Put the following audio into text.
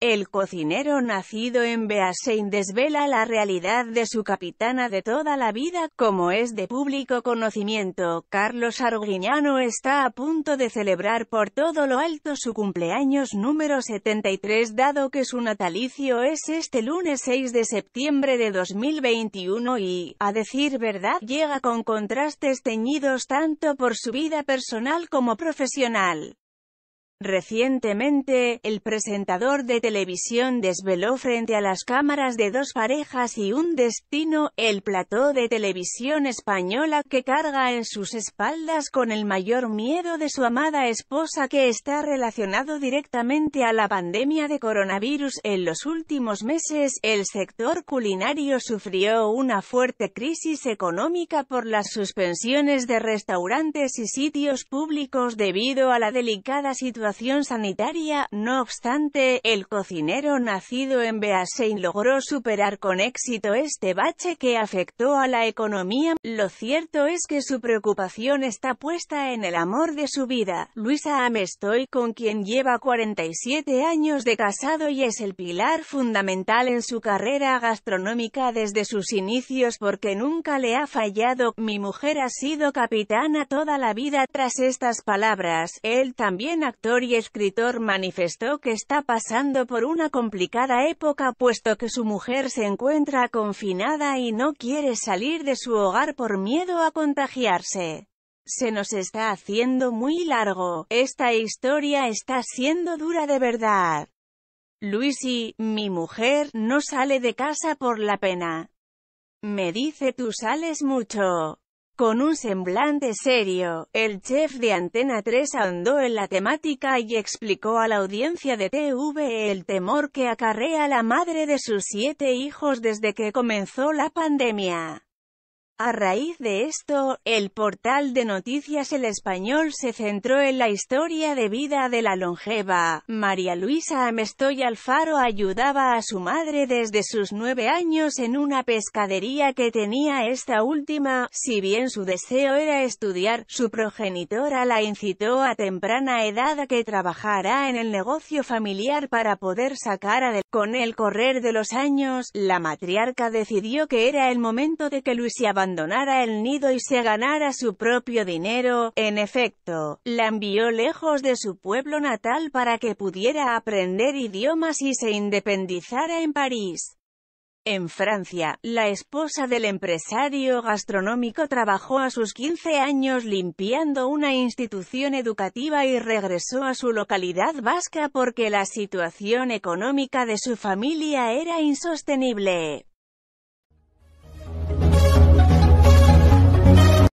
El cocinero nacido en Beasein desvela la realidad de su capitana de toda la vida, como es de público conocimiento, Carlos Arguiñano está a punto de celebrar por todo lo alto su cumpleaños número 73 dado que su natalicio es este lunes 6 de septiembre de 2021 y, a decir verdad, llega con contrastes teñidos tanto por su vida personal como profesional. Recientemente, el presentador de televisión desveló frente a las cámaras de dos parejas y un destino, el plató de televisión española que carga en sus espaldas con el mayor miedo de su amada esposa que está relacionado directamente a la pandemia de coronavirus. En los últimos meses, el sector culinario sufrió una fuerte crisis económica por las suspensiones de restaurantes y sitios públicos debido a la delicada situación sanitaria, no obstante, el cocinero nacido en Beasein logró superar con éxito este bache que afectó a la economía. Lo cierto es que su preocupación está puesta en el amor de su vida, Luisa Amestoy con quien lleva 47 años de casado y es el pilar fundamental en su carrera gastronómica desde sus inicios porque nunca le ha fallado, mi mujer ha sido capitana toda la vida tras estas palabras, él también actor y escritor manifestó que está pasando por una complicada época puesto que su mujer se encuentra confinada y no quiere salir de su hogar por miedo a contagiarse. Se nos está haciendo muy largo, esta historia está siendo dura de verdad. Luisi, mi mujer, no sale de casa por la pena. Me dice tú sales mucho. Con un semblante serio, el chef de Antena 3 ahondó en la temática y explicó a la audiencia de TV el temor que acarrea la madre de sus siete hijos desde que comenzó la pandemia. A raíz de esto, el portal de noticias El Español se centró en la historia de vida de la longeva. María Luisa Amestoy Alfaro ayudaba a su madre desde sus nueve años en una pescadería que tenía esta última. Si bien su deseo era estudiar, su progenitora la incitó a temprana edad a que trabajara en el negocio familiar para poder sacar adelante. Con el correr de los años, la matriarca decidió que era el momento de que Luisa abandonara abandonara el nido y se ganara su propio dinero, en efecto, la envió lejos de su pueblo natal para que pudiera aprender idiomas y se independizara en París. En Francia, la esposa del empresario gastronómico trabajó a sus 15 años limpiando una institución educativa y regresó a su localidad vasca porque la situación económica de su familia era insostenible.